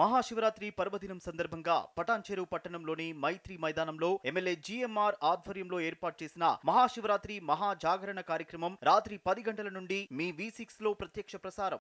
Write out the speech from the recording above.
మహాశివరాత్రి పర్వదినం సందర్భంగా పటాన్చెరు పట్టణంలోని మైత్రి మైదానంలో ఎమ్మెల్యే జిఎంఆర్ ఆధ్వర్యంలో ఏర్పాటు చేసిన మహాశివరాత్రి మహాజాగరణ కార్యక్రమం రాత్రి పది గంటల నుండి మీ వి సిక్స్ లో ప్రత్యక్ష ప్రసారం